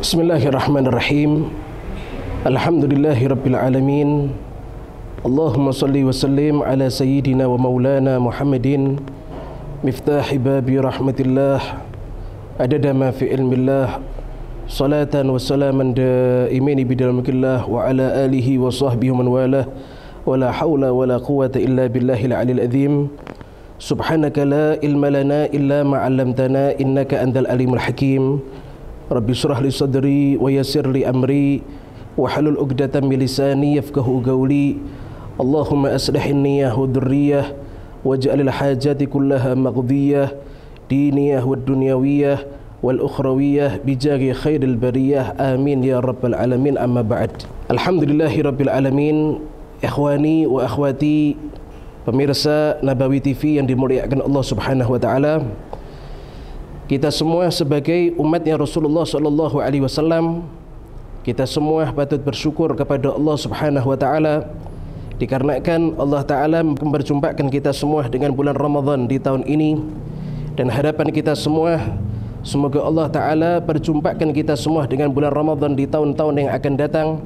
Bismillahirrahmanirrahim. Alhamdulillahirabbil alamin. Allahumma sholli wasallim ala sayyidina wa maulana Muhammadin Miftah babi rahmatillah adada ma fi ilmillah salatan wa salaman daimani bidalmikillah wa ala alihi wa sahbihi man wala wala haula wala quwata illa billahi alil azim subhanaka la ilma lana illa ma 'allamtana innaka andal alimul hakim Rabbi surah li sadri wa yassir li amri wa halul 'uqdatam min lisani yafqahu qawli. Allahumma aslih niyyah ya wa dhurriyyah waj'alil hajati kullaha maqdiyah diniyah wad dunyawiyah wal ukhrawiyah bijagi khairil bariyah amin ya rabbal alamin amma ba'd. Alhamdulillahi rabbil alamin. Ikhwani wa akhwati pemirsa Nabawi TV yang dimuliakan Allah Subhanahu wa taala. kita semua sebagai umatnya Rasulullah sallallahu alaihi wasallam kita semua patut bersyukur kepada Allah Subhanahu wa taala dikarenakan Allah taala memperjumpakan kita semua dengan bulan Ramadan di tahun ini dan harapan kita semua semoga Allah taala perjumpakan kita semua dengan bulan Ramadan di tahun-tahun yang akan datang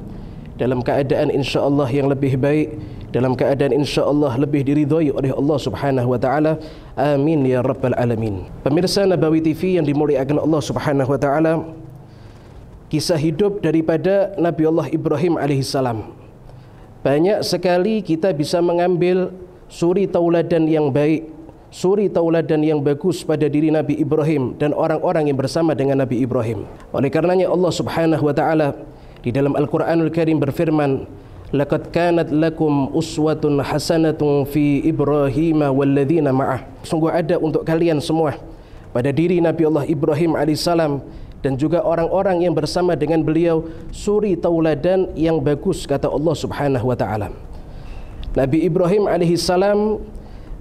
dalam keadaan insyaallah yang lebih baik dalam keadaan insyaallah lebih diridhai oleh Allah Subhanahu wa taala amin ya rabbal alamin pemirsa Nabawi TV yang dimuliakan Allah Subhanahu wa taala kisah hidup daripada Nabi Allah Ibrahim alaihi salam banyak sekali kita bisa mengambil suri tauladan yang baik suri tauladan yang bagus pada diri Nabi Ibrahim dan orang-orang yang bersama dengan Nabi Ibrahim. Oleh karenanya Allah Subhanahu wa taala di dalam Al-Quranul Karim berfirman, Lekat kanat lakum uswatun hasanatun fi Ibrahim walladhina ma'ah. Sungguh ada untuk kalian semua pada diri Nabi Allah Ibrahim AS dan juga orang-orang yang bersama dengan beliau suri tauladan yang bagus kata Allah Subhanahu wa taala. Nabi Ibrahim alaihi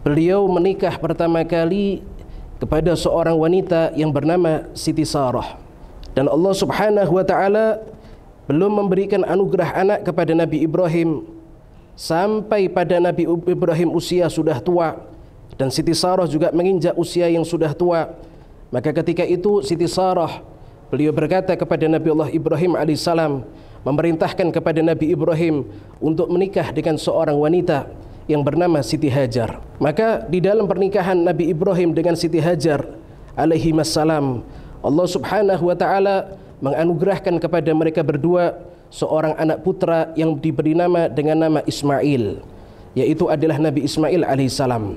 beliau menikah pertama kali kepada seorang wanita yang bernama Siti Sarah. Dan Allah Subhanahu wa taala belum memberikan anugerah anak kepada Nabi Ibrahim sampai pada Nabi Ibrahim usia sudah tua dan Siti Sarah juga menginjak usia yang sudah tua maka ketika itu Siti Sarah beliau berkata kepada Nabi Allah Ibrahim AS memerintahkan kepada Nabi Ibrahim untuk menikah dengan seorang wanita yang bernama Siti Hajar maka di dalam pernikahan Nabi Ibrahim dengan Siti Hajar alaihi masalam Allah subhanahu wa ta'ala menganugerahkan kepada mereka berdua seorang anak putra yang diberi nama dengan nama Ismail yaitu adalah Nabi Ismail alaihissalam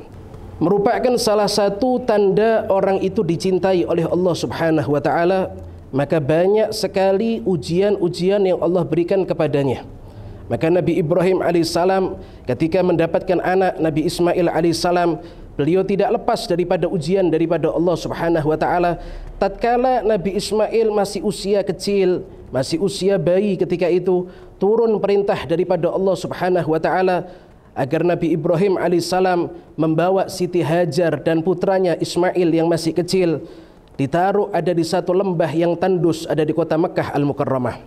merupakan salah satu tanda orang itu dicintai oleh Allah Subhanahu wa taala maka banyak sekali ujian-ujian yang Allah berikan kepadanya maka Nabi Ibrahim alaihissalam ketika mendapatkan anak Nabi Ismail alaihissalam Beliau tidak lepas daripada ujian daripada Allah Subhanahu wa taala tatkala Nabi Ismail masih usia kecil, masih usia bayi ketika itu turun perintah daripada Allah Subhanahu wa taala agar Nabi Ibrahim alaihissalam membawa Siti Hajar dan putranya Ismail yang masih kecil ditaruh ada di satu lembah yang tandus ada di kota Mekah Al-Mukarramah.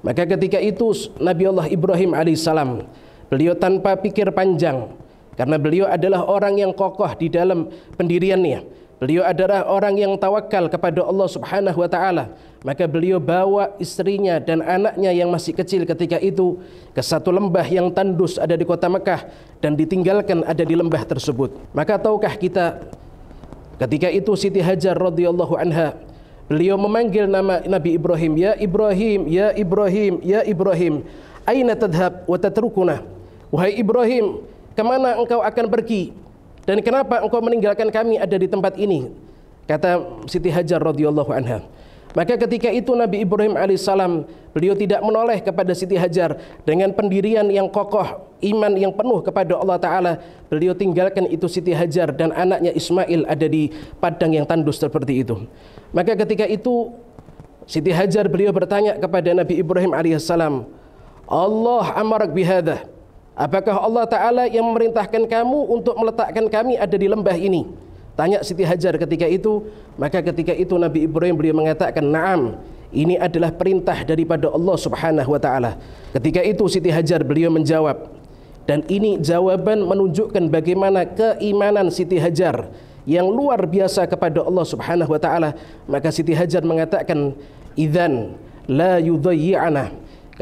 Maka ketika itu Nabi Allah Ibrahim alaihissalam beliau tanpa pikir panjang karena beliau adalah orang yang kokoh di dalam pendiriannya. Beliau adalah orang yang tawakal kepada Allah Subhanahu wa taala. Maka beliau bawa istrinya dan anaknya yang masih kecil ketika itu ke satu lembah yang tandus ada di kota Mekah dan ditinggalkan ada di lembah tersebut. Maka tahukah kita ketika itu Siti Hajar radhiyallahu anha beliau memanggil nama Nabi Ibrahim, "Ya Ibrahim, ya Ibrahim, ya Ibrahim, aina tadhab wa tatrukuna?" Wahai Ibrahim, kemana engkau akan pergi dan kenapa engkau meninggalkan kami ada di tempat ini kata Siti Hajar radhiyallahu anha maka ketika itu Nabi Ibrahim alaihissalam beliau tidak menoleh kepada Siti Hajar dengan pendirian yang kokoh, iman yang penuh kepada Allah Taala. Beliau tinggalkan itu Siti Hajar dan anaknya Ismail ada di padang yang tandus seperti itu. Maka ketika itu Siti Hajar beliau bertanya kepada Nabi Ibrahim alaihissalam, Allah amarak bihadah. Apakah Allah Ta'ala yang memerintahkan kamu untuk meletakkan kami ada di lembah ini? Tanya Siti Hajar ketika itu. Maka ketika itu Nabi Ibrahim beliau mengatakan, Naam, ini adalah perintah daripada Allah Subhanahu Wa Ta'ala. Ketika itu Siti Hajar beliau menjawab, dan ini jawaban menunjukkan bagaimana keimanan Siti Hajar yang luar biasa kepada Allah Subhanahu wa taala maka Siti Hajar mengatakan izan la yudhayyi'ana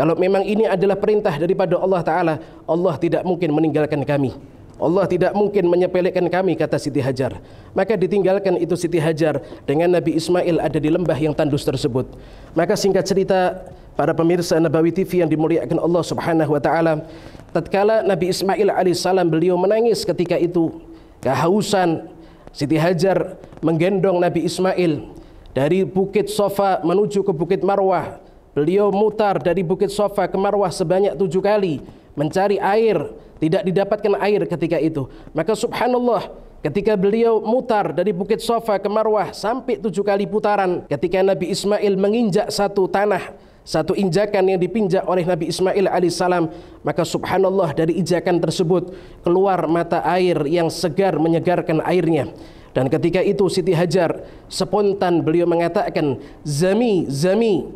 Kalau memang ini adalah perintah daripada Allah Ta'ala, Allah tidak mungkin meninggalkan kami. Allah tidak mungkin menyepelekan kami, kata Siti Hajar. Maka ditinggalkan itu Siti Hajar dengan Nabi Ismail ada di lembah yang tandus tersebut. Maka singkat cerita, para pemirsa Nabawi TV yang dimuliakan Allah Subhanahu wa taala, tatkala Nabi Ismail alaihissalam beliau menangis ketika itu kehausan Siti Hajar menggendong Nabi Ismail dari Bukit Sofa menuju ke Bukit Marwah Beliau mutar dari Bukit Sofa ke Marwah sebanyak tujuh kali mencari air, tidak didapatkan air ketika itu. Maka subhanallah, ketika beliau mutar dari Bukit Sofa ke Marwah sampai tujuh kali putaran, ketika Nabi Ismail menginjak satu tanah, satu injakan yang dipinjak oleh Nabi Ismail alaihissalam, maka subhanallah dari injakan tersebut keluar mata air yang segar menyegarkan airnya. Dan ketika itu Siti Hajar spontan beliau mengatakan, Zami, Zami,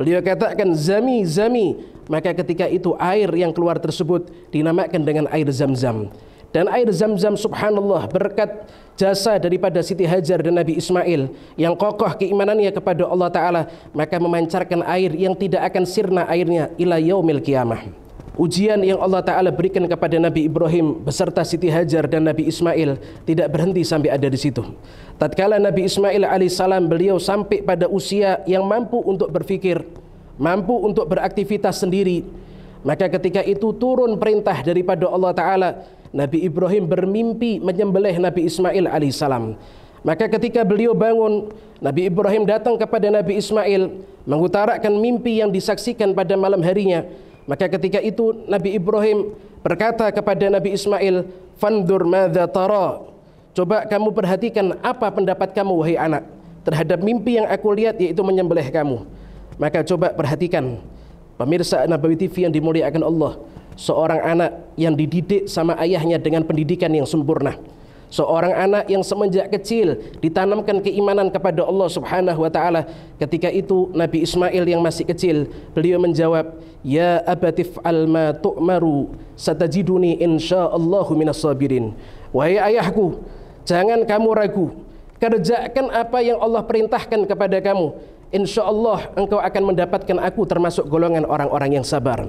Beliau katakan zami zami, maka ketika itu air yang keluar tersebut dinamakan dengan air zam-zam. Dan air zam-zam subhanallah berkat jasa daripada Siti Hajar dan Nabi Ismail yang kokoh keimanannya kepada Allah Ta'ala maka memancarkan air yang tidak akan sirna airnya ila yaumil kiamah ujian yang Allah Ta'ala berikan kepada Nabi Ibrahim beserta Siti Hajar dan Nabi Ismail tidak berhenti sampai ada di situ. Tatkala Nabi Ismail alaihissalam beliau sampai pada usia yang mampu untuk berpikir, mampu untuk beraktivitas sendiri, maka ketika itu turun perintah daripada Allah Ta'ala, Nabi Ibrahim bermimpi menyembelih Nabi Ismail alaihissalam. Maka ketika beliau bangun, Nabi Ibrahim datang kepada Nabi Ismail mengutarakan mimpi yang disaksikan pada malam harinya maka ketika itu Nabi Ibrahim berkata kepada Nabi Ismail, "Fandur madza tara?" Coba kamu perhatikan apa pendapat kamu wahai anak terhadap mimpi yang aku lihat yaitu menyembelih kamu. Maka coba perhatikan pemirsa Nabawi TV yang dimuliakan Allah, seorang anak yang dididik sama ayahnya dengan pendidikan yang sempurna. Seorang anak yang semenjak kecil ditanamkan keimanan kepada Allah Subhanahu wa taala. Ketika itu Nabi Ismail yang masih kecil, beliau menjawab, "Ya abatif alma tu'maru, satajiduni insyaallahu minas sabirin." Wahai ayahku, jangan kamu ragu. Kerjakan apa yang Allah perintahkan kepada kamu. Insya Allah engkau akan mendapatkan aku termasuk golongan orang-orang yang sabar.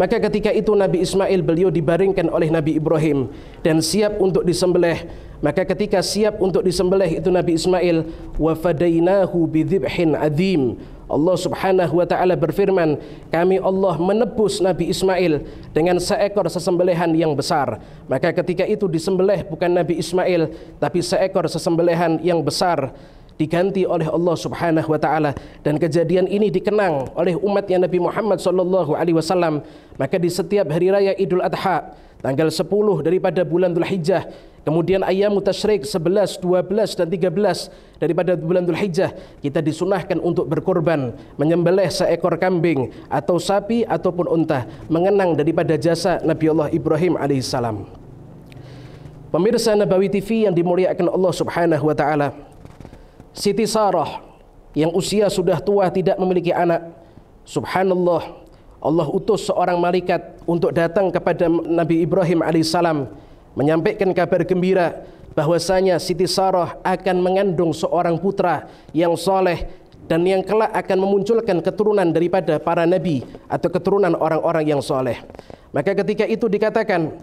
Maka ketika itu Nabi Ismail beliau dibaringkan oleh Nabi Ibrahim dan siap untuk disembelih. Maka ketika siap untuk disembelih itu Nabi Ismail wafadainahu bidzibhin adzim. Allah Subhanahu wa taala berfirman, kami Allah menebus Nabi Ismail dengan seekor sesembelihan yang besar. Maka ketika itu disembelih bukan Nabi Ismail tapi seekor sesembelihan yang besar diganti oleh Allah Subhanahu wa taala dan kejadian ini dikenang oleh umatnya Nabi Muhammad sallallahu alaihi wasallam maka di setiap hari raya Idul Adha tanggal 10 daripada bulan Dzulhijjah kemudian ayam tasyrik 11, 12 dan 13 daripada bulan Dzulhijjah kita disunahkan untuk berkorban menyembelih seekor kambing atau sapi ataupun unta mengenang daripada jasa Nabi Allah Ibrahim alaihissalam Pemirsa Nabawi TV yang dimuliakan Allah Subhanahu wa taala, Siti Sarah yang usia sudah tua tidak memiliki anak. Subhanallah, Allah utus seorang malaikat untuk datang kepada Nabi Ibrahim alaihissalam menyampaikan kabar gembira bahwasanya Siti Sarah akan mengandung seorang putra yang soleh dan yang kelak akan memunculkan keturunan daripada para nabi atau keturunan orang-orang yang soleh. Maka ketika itu dikatakan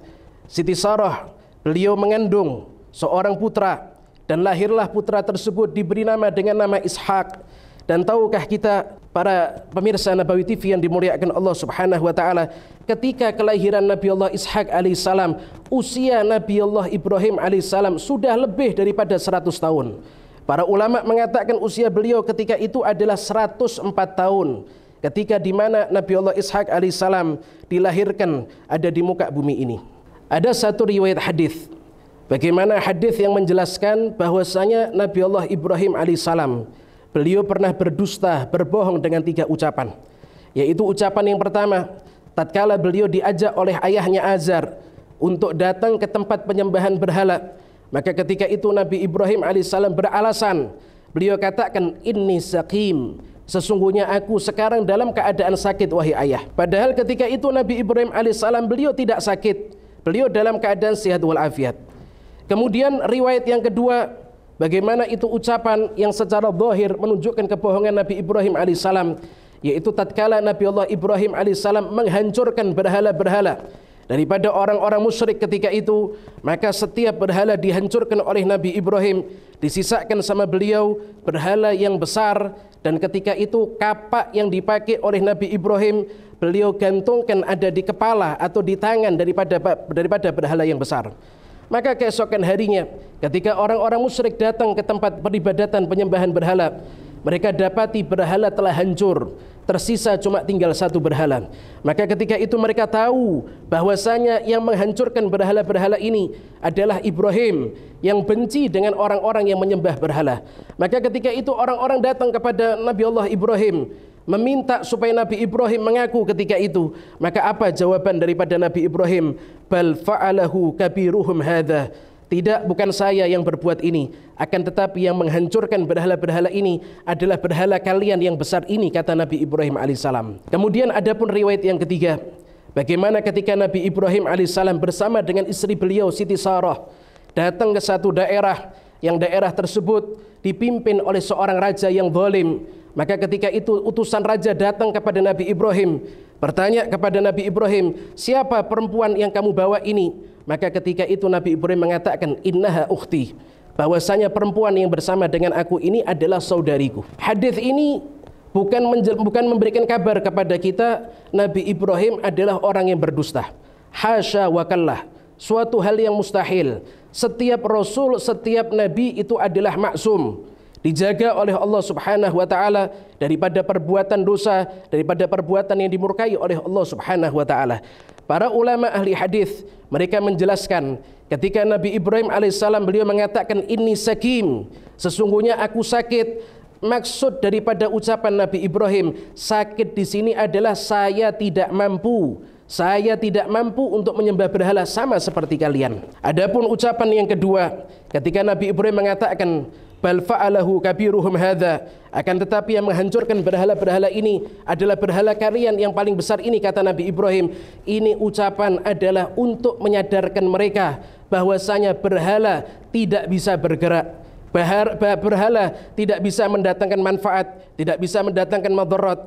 Siti Sarah beliau mengandung seorang putra dan lahirlah putra tersebut diberi nama dengan nama Ishak. Dan tahukah kita para pemirsa Nabawi TV yang dimuliakan Allah Subhanahu wa taala, ketika kelahiran Nabi Allah Ishak alaihissalam, usia Nabi Allah Ibrahim alaihissalam sudah lebih daripada 100 tahun. Para ulama mengatakan usia beliau ketika itu adalah 104 tahun. Ketika di mana Nabi Allah Ishak alaihissalam dilahirkan ada di muka bumi ini. Ada satu riwayat hadis Bagaimana hadis yang menjelaskan bahwasanya Nabi Allah Ibrahim alaihissalam beliau pernah berdusta, berbohong dengan tiga ucapan. Yaitu ucapan yang pertama, tatkala beliau diajak oleh ayahnya Azar untuk datang ke tempat penyembahan berhala. Maka ketika itu Nabi Ibrahim alaihissalam beralasan, beliau katakan ini sakim, Sesungguhnya aku sekarang dalam keadaan sakit wahai ayah. Padahal ketika itu Nabi Ibrahim alaihissalam beliau tidak sakit. Beliau dalam keadaan sehat walafiat. Kemudian riwayat yang kedua, bagaimana itu ucapan yang secara zahir menunjukkan kebohongan Nabi Ibrahim alaihissalam, yaitu tatkala Nabi Allah Ibrahim alaihissalam menghancurkan berhala-berhala daripada orang-orang musyrik ketika itu, maka setiap berhala dihancurkan oleh Nabi Ibrahim, disisakan sama beliau berhala yang besar dan ketika itu kapak yang dipakai oleh Nabi Ibrahim beliau gantungkan ada di kepala atau di tangan daripada daripada berhala yang besar. Maka keesokan harinya ketika orang-orang musyrik datang ke tempat peribadatan penyembahan berhala, mereka dapati berhala telah hancur, tersisa cuma tinggal satu berhala. Maka ketika itu mereka tahu bahwasanya yang menghancurkan berhala-berhala ini adalah Ibrahim yang benci dengan orang-orang yang menyembah berhala. Maka ketika itu orang-orang datang kepada Nabi Allah Ibrahim meminta supaya Nabi Ibrahim mengaku ketika itu. Maka apa jawaban daripada Nabi Ibrahim? bal fa'alahu kabiruhum hadha tidak bukan saya yang berbuat ini akan tetapi yang menghancurkan berhala-berhala ini adalah berhala kalian yang besar ini kata Nabi Ibrahim alaihissalam kemudian ada pun riwayat yang ketiga bagaimana ketika Nabi Ibrahim alaihissalam bersama dengan istri beliau Siti Sarah datang ke satu daerah yang daerah tersebut dipimpin oleh seorang raja yang zalim maka ketika itu utusan raja datang kepada Nabi Ibrahim, bertanya kepada Nabi Ibrahim, "Siapa perempuan yang kamu bawa ini?" Maka ketika itu Nabi Ibrahim mengatakan, "Innaha ukhti." Bahwasanya perempuan yang bersama dengan aku ini adalah saudariku. Hadis ini bukan bukan memberikan kabar kepada kita Nabi Ibrahim adalah orang yang berdusta. Hasya wakallah. Suatu hal yang mustahil. Setiap rasul, setiap nabi itu adalah maksum dijaga oleh Allah Subhanahu wa taala daripada perbuatan dosa, daripada perbuatan yang dimurkai oleh Allah Subhanahu wa taala. Para ulama ahli hadis mereka menjelaskan ketika Nabi Ibrahim alaihissalam beliau mengatakan ini sakim, sesungguhnya aku sakit. Maksud daripada ucapan Nabi Ibrahim sakit di sini adalah saya tidak mampu saya tidak mampu untuk menyembah berhala sama seperti kalian. Adapun ucapan yang kedua, ketika Nabi Ibrahim mengatakan, bal fa'alahu kabiruhum hadza akan tetapi yang menghancurkan berhala-berhala ini adalah berhala kalian yang paling besar ini kata Nabi Ibrahim ini ucapan adalah untuk menyadarkan mereka bahwasanya berhala tidak bisa bergerak berhala tidak bisa mendatangkan manfaat tidak bisa mendatangkan madarat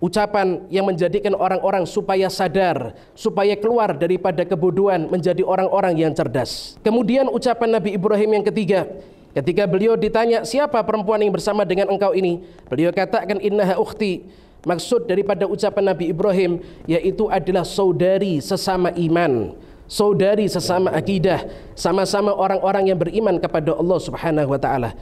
ucapan yang menjadikan orang-orang supaya sadar, supaya keluar daripada kebodohan menjadi orang-orang yang cerdas. Kemudian ucapan Nabi Ibrahim yang ketiga, Ketika beliau ditanya siapa perempuan yang bersama dengan engkau ini, beliau katakan innaha ukhti. Maksud daripada ucapan Nabi Ibrahim yaitu adalah saudari sesama iman, saudari sesama akidah, sama-sama orang-orang yang beriman kepada Allah Subhanahu wa taala.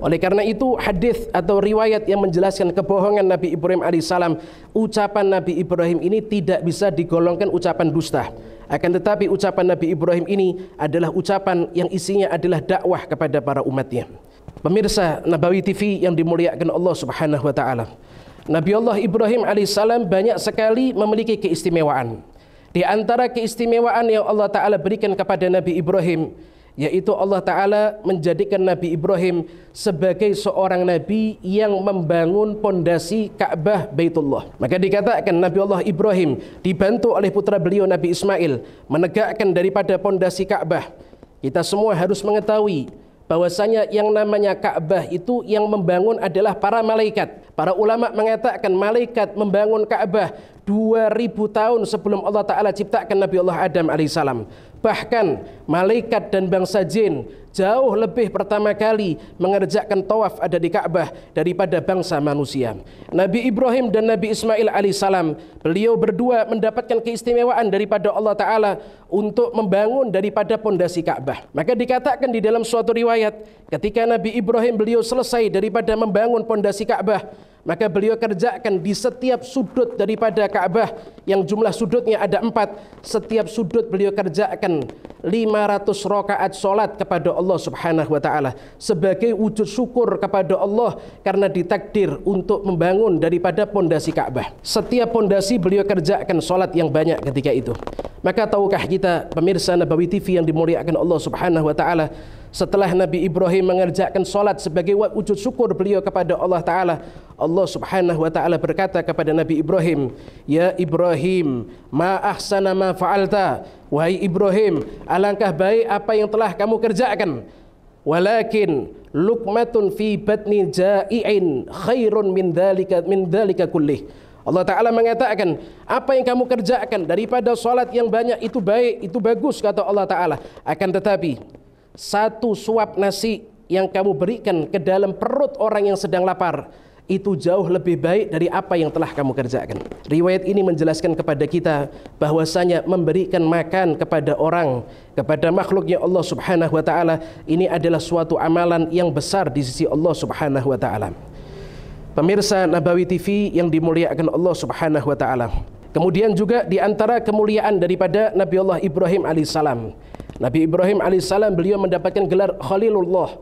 Oleh karena itu hadis atau riwayat yang menjelaskan kebohongan Nabi Ibrahim alaihissalam, ucapan Nabi Ibrahim ini tidak bisa digolongkan ucapan dusta. Akan tetapi ucapan Nabi Ibrahim ini adalah ucapan yang isinya adalah dakwah kepada para umatnya. Pemirsa Nabawi TV yang dimuliakan Allah Subhanahu wa taala. Nabi Allah Ibrahim alaihissalam banyak sekali memiliki keistimewaan. Di antara keistimewaan yang Allah Ta'ala berikan kepada Nabi Ibrahim, yaitu Allah Ta'ala menjadikan Nabi Ibrahim sebagai seorang Nabi yang membangun pondasi Ka'bah Baitullah. Maka dikatakan Nabi Allah Ibrahim dibantu oleh putra beliau Nabi Ismail menegakkan daripada pondasi Ka'bah. Kita semua harus mengetahui bahwasanya yang namanya Ka'bah itu yang membangun adalah para malaikat. Para ulama mengatakan malaikat membangun Ka'bah 2000 tahun sebelum Allah Ta'ala ciptakan Nabi Allah Adam alaihissalam Bahkan malaikat dan bangsa jin jauh lebih pertama kali mengerjakan tawaf ada di Ka'bah daripada bangsa manusia. Nabi Ibrahim dan Nabi Ismail alaihissalam, beliau berdua mendapatkan keistimewaan daripada Allah Ta'ala untuk membangun daripada pondasi Ka'bah. Maka dikatakan di dalam suatu riwayat, ketika Nabi Ibrahim beliau selesai daripada membangun pondasi Ka'bah, maka beliau kerjakan di setiap sudut daripada Ka'bah yang jumlah sudutnya ada empat. Setiap sudut beliau kerjakan 500 rakaat sholat kepada Allah subhanahu wa ta'ala. Sebagai wujud syukur kepada Allah karena ditakdir untuk membangun daripada pondasi Ka'bah. Setiap pondasi beliau kerjakan sholat yang banyak ketika itu. Maka tahukah kita pemirsa Nabawi TV yang dimuliakan Allah subhanahu wa ta'ala setelah Nabi Ibrahim mengerjakan solat sebagai wujud syukur beliau kepada Allah Ta'ala Allah Subhanahu Wa Ta'ala berkata kepada Nabi Ibrahim Ya Ibrahim ma ahsana ma fa'alta Wahai Ibrahim alangkah baik apa yang telah kamu kerjakan Walakin lukmatun fi batni ja'i'in khairun min dhalika, min dhalika kullih Allah Ta'ala mengatakan Apa yang kamu kerjakan daripada sholat yang banyak itu baik, itu bagus kata Allah Ta'ala Akan tetapi satu suap nasi yang kamu berikan ke dalam perut orang yang sedang lapar itu jauh lebih baik dari apa yang telah kamu kerjakan. Riwayat ini menjelaskan kepada kita bahwasanya memberikan makan kepada orang, kepada makhluknya Allah Subhanahu wa taala ini adalah suatu amalan yang besar di sisi Allah Subhanahu wa taala. Pemirsa Nabawi TV yang dimuliakan Allah Subhanahu wa taala. Kemudian juga di antara kemuliaan daripada Nabi Allah Ibrahim alaihissalam Nabi Ibrahim AS beliau mendapatkan gelar Khalilullah.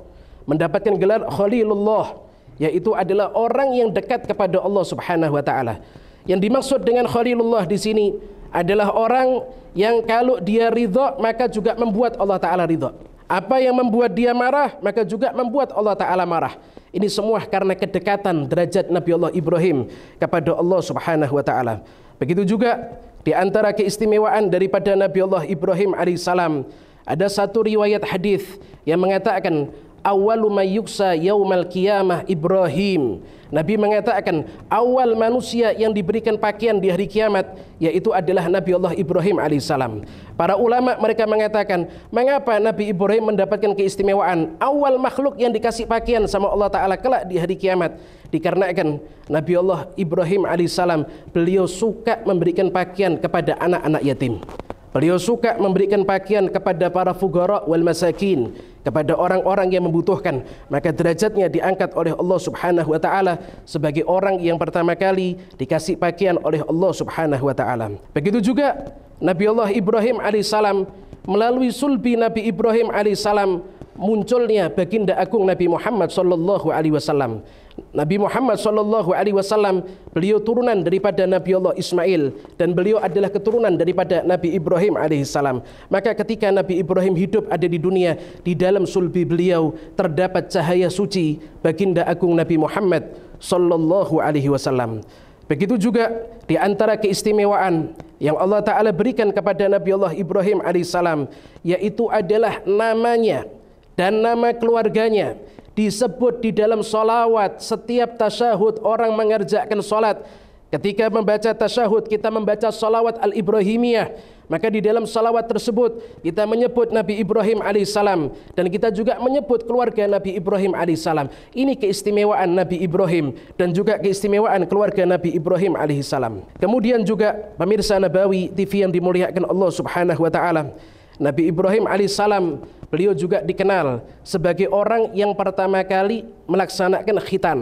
Mendapatkan gelar Khalilullah. Yaitu adalah orang yang dekat kepada Allah Subhanahu Wa Taala. Yang dimaksud dengan Khalilullah di sini adalah orang yang kalau dia ridha maka juga membuat Allah Ta'ala ridha. Apa yang membuat dia marah maka juga membuat Allah Ta'ala marah. Ini semua karena kedekatan derajat Nabi Allah Ibrahim kepada Allah Subhanahu Wa Taala. Begitu juga di antara keistimewaan daripada Nabi Allah Ibrahim alaihissalam salam Ada satu riwayat hadis yang mengatakan awalu mayyuksa yaumal qiyamah Ibrahim. Nabi mengatakan awal manusia yang diberikan pakaian di hari kiamat yaitu adalah Nabi Allah Ibrahim alaihissalam. Para ulama mereka mengatakan mengapa Nabi Ibrahim mendapatkan keistimewaan awal makhluk yang dikasih pakaian sama Allah Taala kelak di hari kiamat dikarenakan Nabi Allah Ibrahim alaihissalam beliau suka memberikan pakaian kepada anak-anak yatim. Beliau suka memberikan pakaian kepada para fugara wal masakin, kepada orang-orang yang membutuhkan. Maka derajatnya diangkat oleh Allah Subhanahu wa taala sebagai orang yang pertama kali dikasih pakaian oleh Allah Subhanahu wa taala. Begitu juga Nabi Allah Ibrahim alaihissalam melalui sulbi Nabi Ibrahim alaihissalam munculnya baginda agung Nabi Muhammad sallallahu alaihi wasallam. Nabi Muhammad sallallahu alaihi wasallam beliau turunan daripada Nabi Allah Ismail dan beliau adalah keturunan daripada Nabi Ibrahim alaihi salam. Maka ketika Nabi Ibrahim hidup ada di dunia, di dalam sulbi beliau terdapat cahaya suci baginda agung Nabi Muhammad sallallahu alaihi wasallam. Begitu juga di antara keistimewaan yang Allah Ta'ala berikan kepada Nabi Allah Ibrahim alaihissalam yaitu adalah namanya dan nama keluarganya disebut di dalam solawat setiap tasyahud orang mengerjakan solat ketika membaca tasyahud kita membaca solawat al-ibrahimiyah maka di dalam salawat tersebut kita menyebut Nabi Ibrahim alaihissalam dan kita juga menyebut keluarga Nabi Ibrahim alaihissalam ini keistimewaan Nabi Ibrahim dan juga keistimewaan keluarga Nabi Ibrahim alaihissalam kemudian juga pemirsa Nabawi TV yang dimuliakan Allah subhanahu wa ta'ala Nabi Ibrahim alaihissalam Beliau juga dikenal sebagai orang yang pertama kali melaksanakan khitan.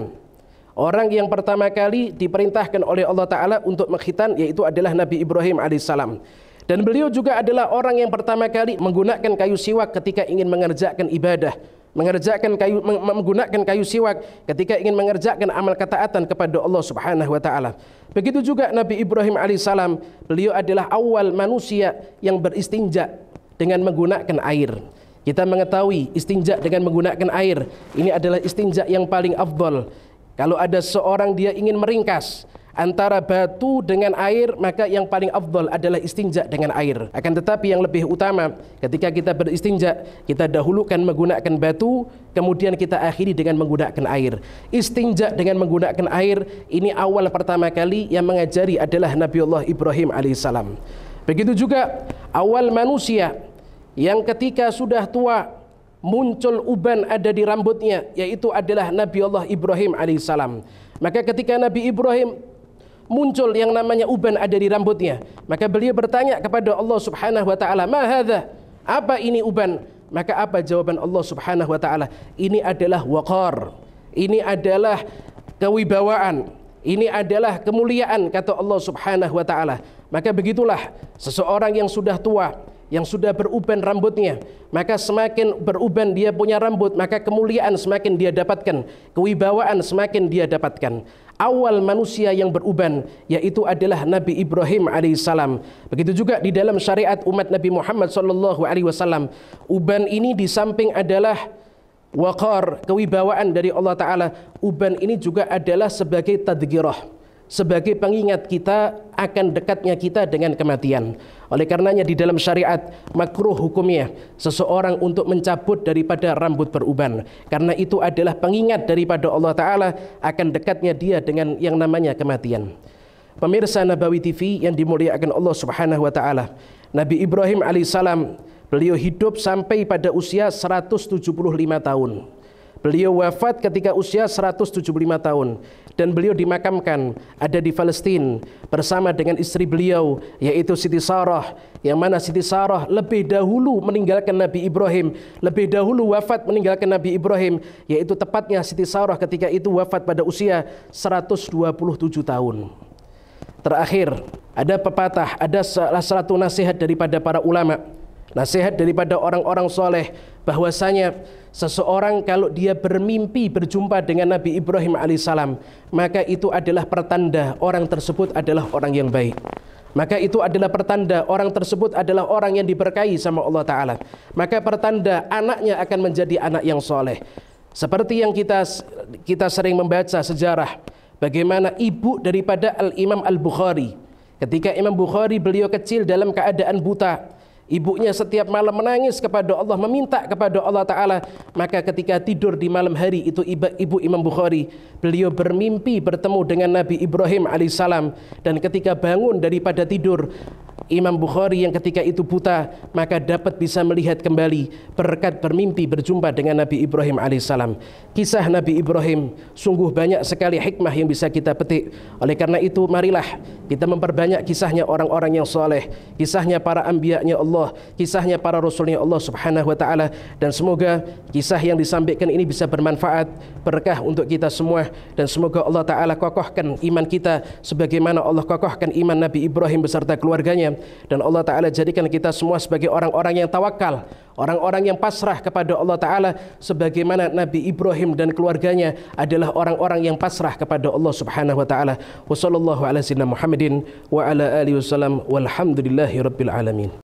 Orang yang pertama kali diperintahkan oleh Allah Ta'ala untuk mengkhitan yaitu adalah Nabi Ibrahim alaihissalam. Dan beliau juga adalah orang yang pertama kali menggunakan kayu siwak ketika ingin mengerjakan ibadah. Mengerjakan kayu, menggunakan kayu siwak ketika ingin mengerjakan amal ketaatan kepada Allah Subhanahu wa taala. Begitu juga Nabi Ibrahim alaihissalam, beliau adalah awal manusia yang beristinja dengan menggunakan air. Kita mengetahui istinja dengan menggunakan air ini adalah istinja yang paling afdol. Kalau ada seorang dia ingin meringkas antara batu dengan air maka yang paling afdol adalah istinja dengan air. Akan tetapi yang lebih utama ketika kita beristinja kita dahulukan menggunakan batu kemudian kita akhiri dengan menggunakan air. Istinja dengan menggunakan air ini awal pertama kali yang mengajari adalah Nabi Allah Ibrahim alaihissalam. Begitu juga awal manusia yang ketika sudah tua muncul uban ada di rambutnya yaitu adalah Nabi Allah Ibrahim alaihissalam. Maka ketika Nabi Ibrahim muncul yang namanya uban ada di rambutnya, maka beliau bertanya kepada Allah Subhanahu wa taala, "Ma Apa ini uban?" Maka apa jawaban Allah Subhanahu wa taala? Ini adalah wakar Ini adalah kewibawaan. Ini adalah kemuliaan kata Allah Subhanahu wa taala. Maka begitulah seseorang yang sudah tua yang sudah beruban rambutnya, maka semakin beruban dia punya rambut, maka kemuliaan semakin dia dapatkan, kewibawaan semakin dia dapatkan. Awal manusia yang beruban yaitu adalah Nabi Ibrahim alaihissalam. Begitu juga di dalam syariat umat Nabi Muhammad sallallahu alaihi wasallam, uban ini di samping adalah wakar kewibawaan dari Allah Taala, uban ini juga adalah sebagai tadgirah sebagai pengingat kita akan dekatnya kita dengan kematian. Oleh karenanya di dalam syariat makruh hukumnya seseorang untuk mencabut daripada rambut beruban karena itu adalah pengingat daripada Allah taala akan dekatnya dia dengan yang namanya kematian. Pemirsa Nabawi TV yang dimuliakan Allah Subhanahu wa taala. Nabi Ibrahim alaihissalam beliau hidup sampai pada usia 175 tahun. Beliau wafat ketika usia 175 tahun dan beliau dimakamkan ada di Palestina bersama dengan istri beliau yaitu Siti Sarah yang mana Siti Sarah lebih dahulu meninggalkan Nabi Ibrahim, lebih dahulu wafat meninggalkan Nabi Ibrahim yaitu tepatnya Siti Sarah ketika itu wafat pada usia 127 tahun. Terakhir, ada pepatah, ada salah satu nasihat daripada para ulama Nasihat daripada orang-orang soleh bahwasanya seseorang kalau dia bermimpi berjumpa dengan Nabi Ibrahim alaihissalam maka itu adalah pertanda orang tersebut adalah orang yang baik. Maka itu adalah pertanda orang tersebut adalah orang yang diberkahi sama Allah Ta'ala. Maka pertanda anaknya akan menjadi anak yang soleh. Seperti yang kita kita sering membaca sejarah bagaimana ibu daripada Al Imam Al Bukhari. Ketika Imam Bukhari beliau kecil dalam keadaan buta, Ibunya setiap malam menangis kepada Allah, meminta kepada Allah Ta'ala. Maka ketika tidur di malam hari, itu ibu, ibu Imam Bukhari. Beliau bermimpi bertemu dengan Nabi Ibrahim alaihissalam. Dan ketika bangun daripada tidur, Imam Bukhari yang ketika itu buta maka dapat bisa melihat kembali berkat bermimpi berjumpa dengan Nabi Ibrahim alaihissalam. Kisah Nabi Ibrahim sungguh banyak sekali hikmah yang bisa kita petik. Oleh karena itu marilah kita memperbanyak kisahnya orang-orang yang soleh, kisahnya para ambiaknya Allah, kisahnya para rasulnya Allah subhanahu wa ta'ala. Dan semoga kisah yang disampaikan ini bisa bermanfaat, berkah untuk kita semua. Dan semoga Allah Ta'ala kokohkan iman kita sebagaimana Allah kokohkan iman Nabi Ibrahim beserta keluarganya dunia dan Allah taala jadikan kita semua sebagai orang-orang yang tawakal, orang-orang yang pasrah kepada Allah taala sebagaimana Nabi Ibrahim dan keluarganya adalah orang-orang yang pasrah kepada Allah Subhanahu wa taala. Wassallallahu ala sayyidina Muhammadin wa ala alihi wasallam walhamdulillahirabbil alamin.